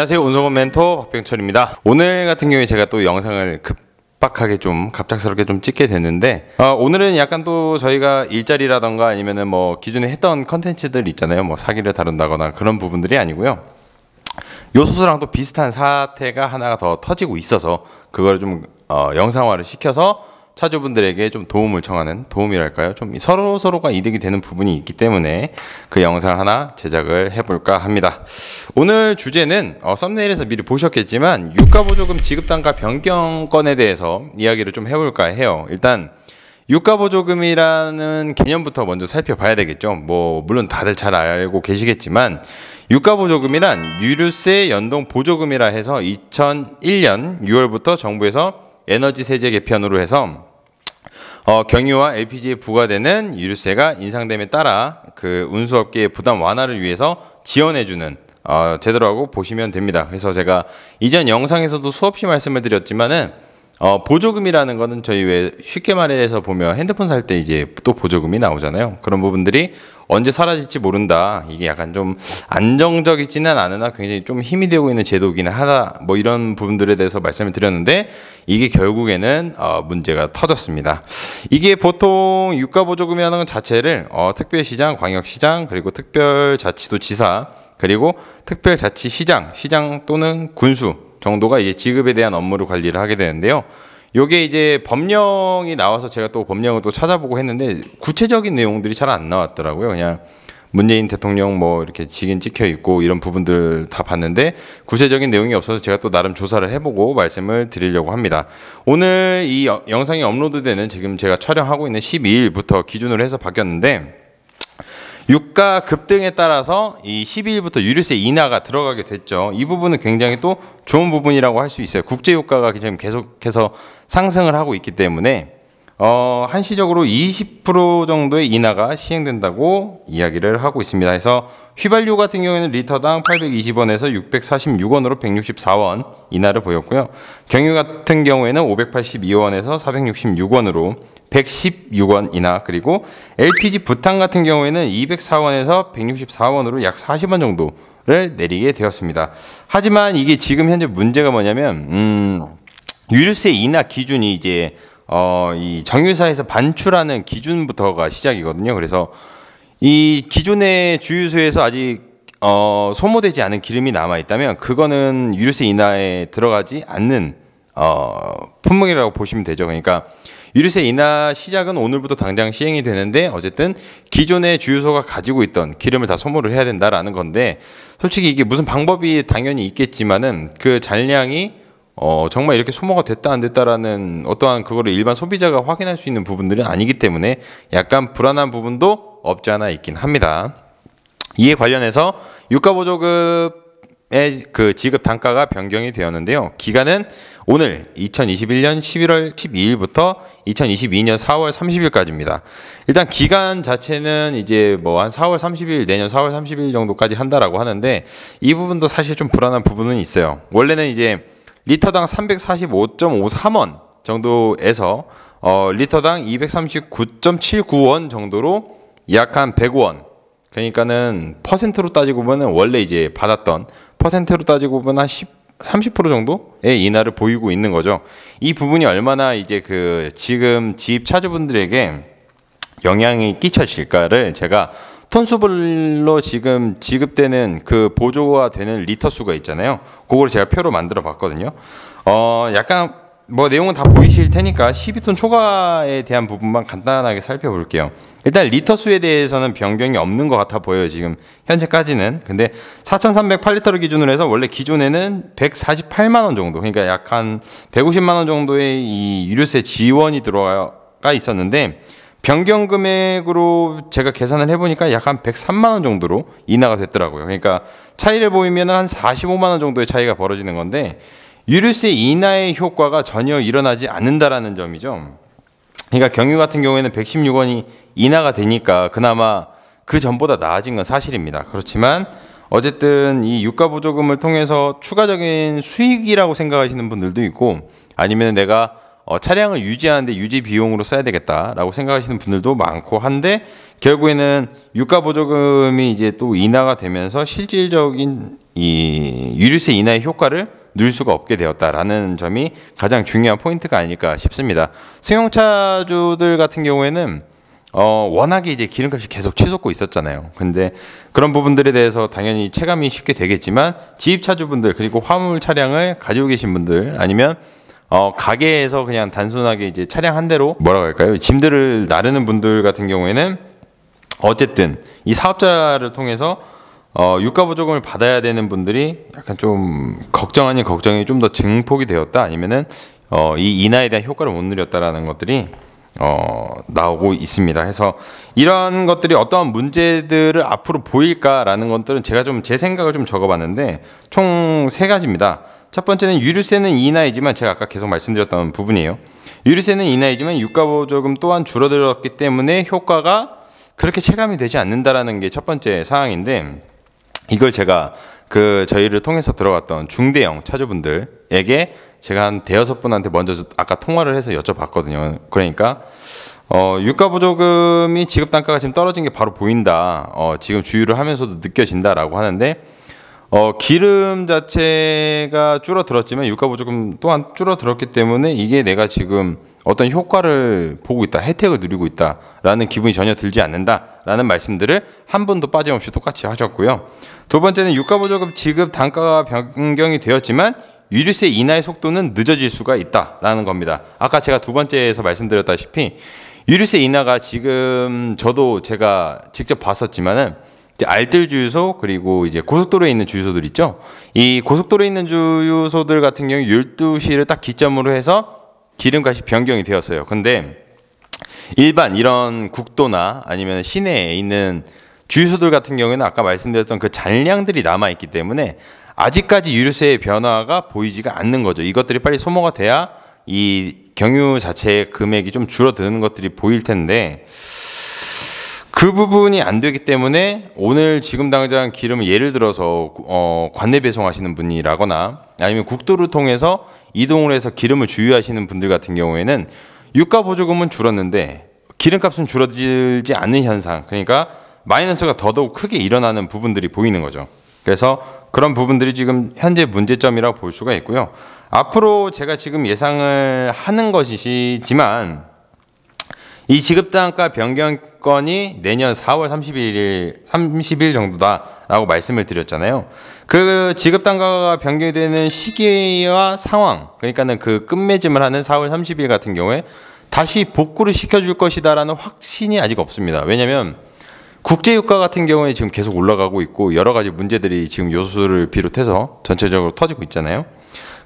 안녕하세요. 운송업 멘토 박병철입니다. 오늘 같은 경우에 제가 또 영상을 급박하게 좀 갑작스럽게 좀 찍게 됐는데 어, 오늘은 약간 또 저희가 일자리라던가 아니면은 뭐 기존에 했던 컨텐츠들 있잖아요. 뭐 사기를 다룬다거나 그런 부분들이 아니고요. 요소수랑 또 비슷한 사태가 하나가 더 터지고 있어서 그걸 좀 어, 영상화를 시켜서 차주분들에게 좀 도움을 청하는 도움이랄까요? 좀 서로 서로가 이득이 되는 부분이 있기 때문에 그 영상 하나 제작을 해볼까 합니다. 오늘 주제는 어, 썸네일에서 미리 보셨겠지만 유가보조금 지급단가 변경건에 대해서 이야기를 좀 해볼까 해요. 일단 유가보조금이라는 개념부터 먼저 살펴봐야 되겠죠. 뭐 물론 다들 잘 알고 계시겠지만 유가보조금이란 유류세 연동 보조금이라 해서 2001년 6월부터 정부에서 에너지 세제 개편으로 해서 어, 경유와 LPG에 부과되는 유류세가 인상됨에 따라 그 운수업계의 부담 완화를 위해서 지원해주는 어, 제도라고 보시면 됩니다. 그래서 제가 이전 영상에서도 수없이 말씀을 드렸지만은 어, 보조금이라는 거는 저희 왜 쉽게 말해서 보면 핸드폰 살 때 이제 또 보조금이 나오잖아요. 그런 부분들이 언제 사라질지 모른다. 이게 약간 좀 안정적이지는 않으나 굉장히 좀 힘이 되고 있는 제도이긴 하다. 뭐 이런 부분들에 대해서 말씀을 드렸는데 이게 결국에는 어, 문제가 터졌습니다. 이게 보통 유가 보조금이라는 것 자체를 어, 특별시장, 광역시장 그리고 특별자치도지사 그리고 특별자치시장, 시장 또는 군수 정도가 이제 지급에 대한 업무를 관리를 하게 되는데요. 요게 이제 법령이 나와서 제가 또 법령을 또 찾아보고 했는데 구체적인 내용들이 잘 안 나왔더라고요. 그냥 문재인 대통령 뭐 이렇게 직인 찍혀 있고 이런 부분들 다 봤는데 구체적인 내용이 없어서 제가 또 나름 조사를 해보고 말씀을 드리려고 합니다. 오늘 이 영상이 업로드되는 지금 제가 촬영하고 있는 12일부터 기준으로 해서 바뀌었는데 유가 급등에 따라서 이 12일부터 유류세 인하가 들어가게 됐죠. 이 부분은 굉장히 또 좋은 부분이라고 할 수 있어요. 국제 유가가 지금 계속해서 상승을 하고 있기 때문에 어, 한시적으로 20% 정도의 인하가 시행된다고 이야기를 하고 있습니다. 그래서 휘발유 같은 경우에는 리터당 820원에서 646원으로 164원 인하를 보였고요. 경유 같은 경우에는 582원에서 466원으로 116원 인하 그리고 LPG 부탄 같은 경우에는 204원에서 164원으로 약 40원 정도를 내리게 되었습니다. 하지만 이게 지금 현재 문제가 뭐냐면 음, 유류세 인하 기준이 이제 어, 이 정유사에서 반출하는 기준부터가 시작이거든요. 그래서 이 기존의 주유소에서 아직 어, 소모되지 않은 기름이 남아 있다면 그거는 유류세 인하에 들어가지 않는 어, 품목이라고 보시면 되죠. 그러니까 유류세 인하 시작은 오늘부터 당장 시행이 되는데 어쨌든 기존의 주유소가 가지고 있던 기름을 다 소모를 해야 된다라는 건데 솔직히 이게 무슨 방법이 당연히 있겠지만은 그 잔량이 어, 정말 이렇게 소모가 됐다 안 됐다라는 어떠한 그거를 일반 소비자가 확인할 수 있는 부분들이 아니기 때문에 약간 불안한 부분도 없지 않아 있긴 합니다. 이에 관련해서 유가 보조급의 그 지급 단가가 변경이 되었는데요. 기간은 오늘 2021년 11월 12일부터 2022년 4월 30일까지입니다. 일단 기간 자체는 이제 뭐 한 4월 30일 내년 4월 30일 정도까지 한다라고 하는데 이 부분도 사실 좀 불안한 부분은 있어요. 원래는 이제 리터당 345.53원 정도에서 어, 리터당 239.79원 정도로 약한 100원. 그러니까는 퍼센트로 따지고 보면 원래 이제 받았던 퍼센트로 따지고 보면 한 10, 30% 정도의 인하를 보이고 있는 거죠. 이 부분이 얼마나 이제 그 지금 지입 차주분들에게 영향이 끼쳐질까를 제가 톤수별로 지금 지급되는 그 보조가 되는 리터 수가 있잖아요. 그걸 제가 표로 만들어 봤거든요. 어, 약간 뭐 내용은 다 보이실 테니까 12톤 초과에 대한 부분만 간단하게 살펴볼게요. 일단 리터 수에 대해서는 변경이 없는 것 같아 보여요. 지금 현재까지는. 근데 4,308리터를 기준으로 해서 원래 기존에는 148만 원 정도, 그러니까 약 한 150만 원 정도의 이 유류세 지원이 들어가 있었는데 변경 금액으로 제가 계산을 해보니까 약 한 103만 원 정도로 인하가 됐더라고요. 그러니까 차이를 보이면 한 45만 원 정도의 차이가 벌어지는 건데 유류세 인하의 효과가 전혀 일어나지 않는다라는 점이죠. 그러니까 경유 같은 경우에는 116원이 인하가 되니까 그나마 그 전보다 나아진 건 사실입니다. 그렇지만 어쨌든 이 유가 보조금을 통해서 추가적인 수익이라고 생각하시는 분들도 있고 아니면 내가 어, 차량을 유지하는데 유지 비용으로 써야 되겠다라고 생각하시는 분들도 많고 한데 결국에는 유가 보조금이 이제 또 인하가 되면서 실질적인 이 유류세 인하의 효과를 누릴 수가 없게 되었다라는 점이 가장 중요한 포인트가 아닐까 싶습니다. 승용차주들 같은 경우에는 어, 워낙에 이제 기름값이 계속 치솟고 있었잖아요. 근데 그런 부분들에 대해서 당연히 체감이 쉽게 되겠지만 지입차주분들 그리고 화물 차량을 가지고 계신 분들 아니면 어, 가게에서 그냥 단순하게 이제 차량 한 대로 뭐라고 할까요? 짐들을 나르는 분들 같은 경우에는 어쨌든 이 사업자를 통해서 어, 유가 보조금을 받아야 되는 분들이 약간 좀 걱정 아닌 걱정이 좀 더 증폭이 되었다 아니면은 어, 이 인하에 대한 효과를 못 누렸다라는 것들이 어, 나오고 있습니다. 해서 이런 것들이 어떠한 문제들을 앞으로 보일까라는 것들은 제가 좀 제 생각을 좀 적어봤는데 총 세 가지입니다. 첫 번째는 유류세는 인하이지만 제가 아까 계속 말씀드렸던 부분이에요. 유류세는 인하이지만 유가보조금 또한 줄어들었기 때문에 효과가 그렇게 체감이 되지 않는다라는 게 첫 번째 사항인데 이걸 제가 그 저희를 통해서 들어갔던 중대형 차주분들에게 제가 한 대여섯 분한테 먼저 아까 통화를 해서 여쭤봤거든요. 그러니까 어, 유가보조금이 지급단가가 지금 떨어진 게 바로 보인다. 어, 지금 주유를 하면서도 느껴진다라고 하는데 어, 기름 자체가 줄어들었지만 유가 보조금 또한 줄어들었기 때문에 이게 내가 지금 어떤 효과를 보고 있다, 혜택을 누리고 있다라는 기분이 전혀 들지 않는다라는 말씀들을 한 분도 빠짐없이 똑같이 하셨고요. 두 번째는 유가 보조금 지급 단가가 변경이 되었지만 유류세 인하의 속도는 늦어질 수가 있다라는 겁니다. 아까 제가 두 번째에서 말씀드렸다시피 유류세 인하가 지금 저도 제가 직접 봤었지만은 알뜰 주유소 그리고 이제 고속도로에 있는 주유소들 있죠. 이 고속도로에 있는 주유소들 같은 경우 12시를 딱 기점으로 해서 기름값이 변경이 되었어요. 근데 일반 이런 국도나 아니면 시내에 있는 주유소들 같은 경우에는 아까 말씀드렸던 그 잔량들이 남아 있기 때문에 아직까지 유류세의 변화가 보이지가 않는 거죠. 이것들이 빨리 소모가 돼야 이 경유 자체의 금액이 좀 줄어드는 것들이 보일 텐데 그 부분이 안 되기 때문에 오늘 지금 당장 기름 예를 들어서 어, 관내 배송하시는 분이라거나 아니면 국도를 통해서 이동을 해서 기름을 주유하시는 분들 같은 경우에는 유가 보조금은 줄었는데 기름값은 줄어들지 않는 현상 그러니까 마이너스가 더더욱 크게 일어나는 부분들이 보이는 거죠. 그래서 그런 부분들이 지금 현재 문제점이라고 볼 수가 있고요. 앞으로 제가 지금 예상을 하는 것이지만 이 지급단가 변경건이 내년 4월 31일, 30일 정도다라고 말씀을 드렸잖아요. 그 지급단가가 변경 되는 시기와 상황, 그러니까는 그 끝맺음을 하는 4월 30일 같은 경우에 다시 복구를 시켜줄 것이다라는 확신이 아직 없습니다. 왜냐면 국제유가 같은 경우에 지금 계속 올라가고 있고 여러 가지 문제들이 지금 요소를 비롯해서 전체적으로 터지고 있잖아요.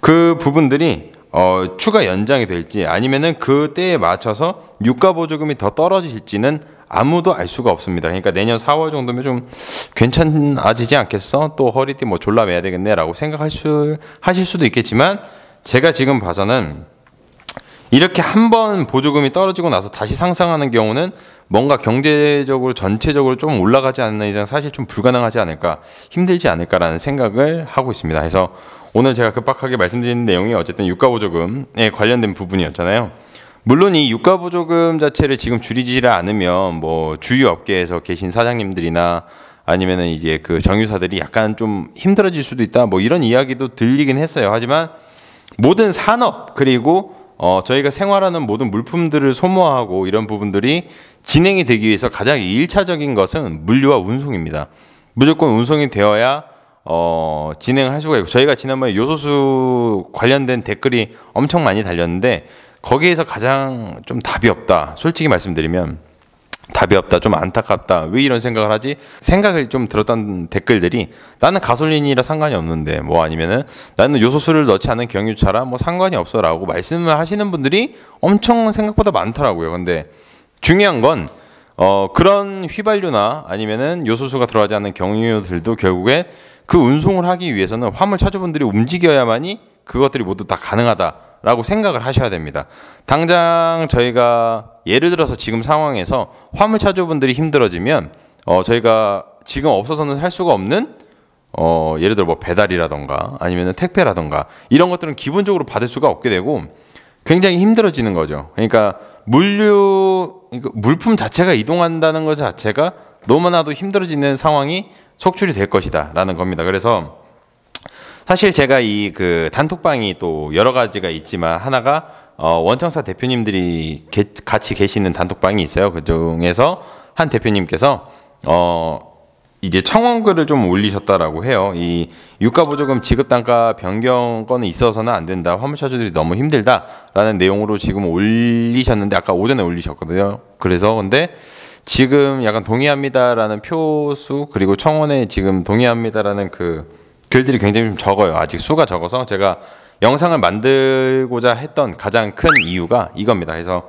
그 부분들이 어, 추가 연장이 될지 아니면은 그때에 맞춰서 유가 보조금이 더 떨어질지는 아무도 알 수가 없습니다. 그러니까 내년 4월 정도면 좀 괜찮아지지 않겠어? 또 허리띠 뭐 졸라 매야 되겠네라고 생각할 수 하실 수도 있겠지만 제가 지금 봐서는 이렇게 한 번 보조금이 떨어지고 나서 다시 상승하는 경우는 뭔가 경제적으로 전체적으로 좀 올라가지 않는 이상 사실 좀 불가능하지 않을까 힘들지 않을까라는 생각을 하고 있습니다. 그래서 오늘 제가 급박하게 말씀드린 내용이 어쨌든 유가보조금에 관련된 부분이었잖아요. 물론 이 유가보조금 자체를 지금 줄이지를 않으면 뭐 주유 업계에서 계신 사장님들이나 아니면은 이제 그 정유사들이 약간 좀 힘들어질 수도 있다 뭐 이런 이야기도 들리긴 했어요. 하지만 모든 산업 그리고 어 저희가 생활하는 모든 물품들을 소모하고 이런 부분들이 진행이 되기 위해서 가장 일차적인 것은 물류와 운송입니다. 무조건 운송이 되어야 어, 진행할 을 수가 있고 저희가 지난번에 요소수 관련된 댓글이 엄청 많이 달렸는데 거기에서 가장 좀 답이 없다. 솔직히 말씀드리면 답이 없다. 좀 안타깝다. 왜 이런 생각을 하지? 생각을 좀 들었던 댓글들이 나는 가솔린이라 상관이 없는데 뭐 아니면은 나는 요소수를 넣지 않은 경유차라 뭐 상관이 없어라고 말씀을 하시는 분들이 엄청 생각보다 많더라고요. 근데 중요한 건 어, 그런 휘발유나 아니면은 요소수가 들어가지 않는 경유들도 결국에 그 운송을 하기 위해서는 화물차주분들이 움직여야만이 그것들이 모두 다 가능하다라고 생각을 하셔야 됩니다. 당장 저희가 예를 들어서 지금 상황에서 화물차주분들이 힘들어지면 어, 저희가 지금 없어서는 살 수가 없는 어, 예를 들어 뭐 배달이라던가 아니면 택배라던가 이런 것들은 기본적으로 받을 수가 없게 되고 굉장히 힘들어지는 거죠. 그러니까 물류 물품 자체가 이동한다는 것 자체가 너무나도 힘들어지는 상황이 속출이 될 것이다 라는 겁니다. 그래서 사실 제가 이 그 단톡방이 또 여러 가지가 있지만 하나가 어 원청사 대표님들이 게, 같이 계시는 단톡방이 있어요. 그 중에서 한 대표님께서 어 이제 청원글을 좀 올리셨다라고 해요. 이 유가보조금 지급단가 변경 건에 있어서는 안 된다. 화물차주들이 너무 힘들다라는 내용으로 지금 올리셨는데 아까 오전에 올리셨거든요. 그래서 근데 지금 약간 동의합니다라는 표수 그리고 청원에 지금 동의합니다라는 그 글들이 굉장히 좀 적어요. 아직 수가 적어서 제가 영상을 만들고자 했던 가장 큰 이유가 이겁니다. 그래서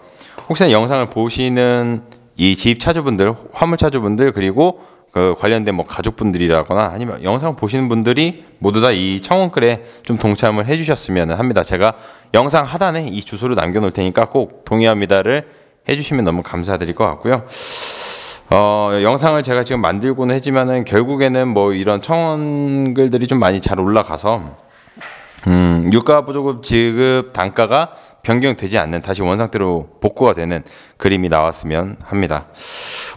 혹시나 영상을 보시는 이 집 차주분들, 화물 차주분들 그리고 그 관련된 뭐 가족분들이라거나 아니면 영상 보시는 분들이 모두 다 이 청원글에 좀 동참을 해주셨으면 합니다. 제가 영상 하단에 이 주소를 남겨놓을 테니까 꼭 동의합니다를 해주시면 너무 감사드릴 것 같고요. 어, 영상을 제가 지금 만들고는 했지만은 결국에는 뭐 이런 청원글들이 좀 많이 잘 올라가서 음, 유가 보조금 지급 단가가 변경되지 않는 다시 원상태로 복구가 되는 그림이 나왔으면 합니다.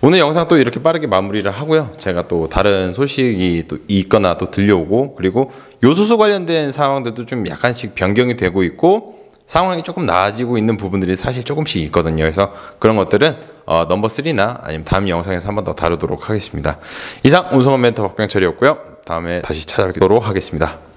오늘 영상 또 이렇게 빠르게 마무리를 하고요. 제가 또 다른 소식이 또 있거나 또 들려오고 그리고 요소수 관련된 상황들도 좀 약간씩 변경이 되고 있고 상황이 조금 나아지고 있는 부분들이 사실 조금씩 있거든요. 그래서 그런 것들은 어, 넘버 3나 아니면 다음 영상에서 한번 더 다루도록 하겠습니다. 이상 운성원 멘토 박병철이었고요. 다음에 다시 찾아뵙도록 하겠습니다.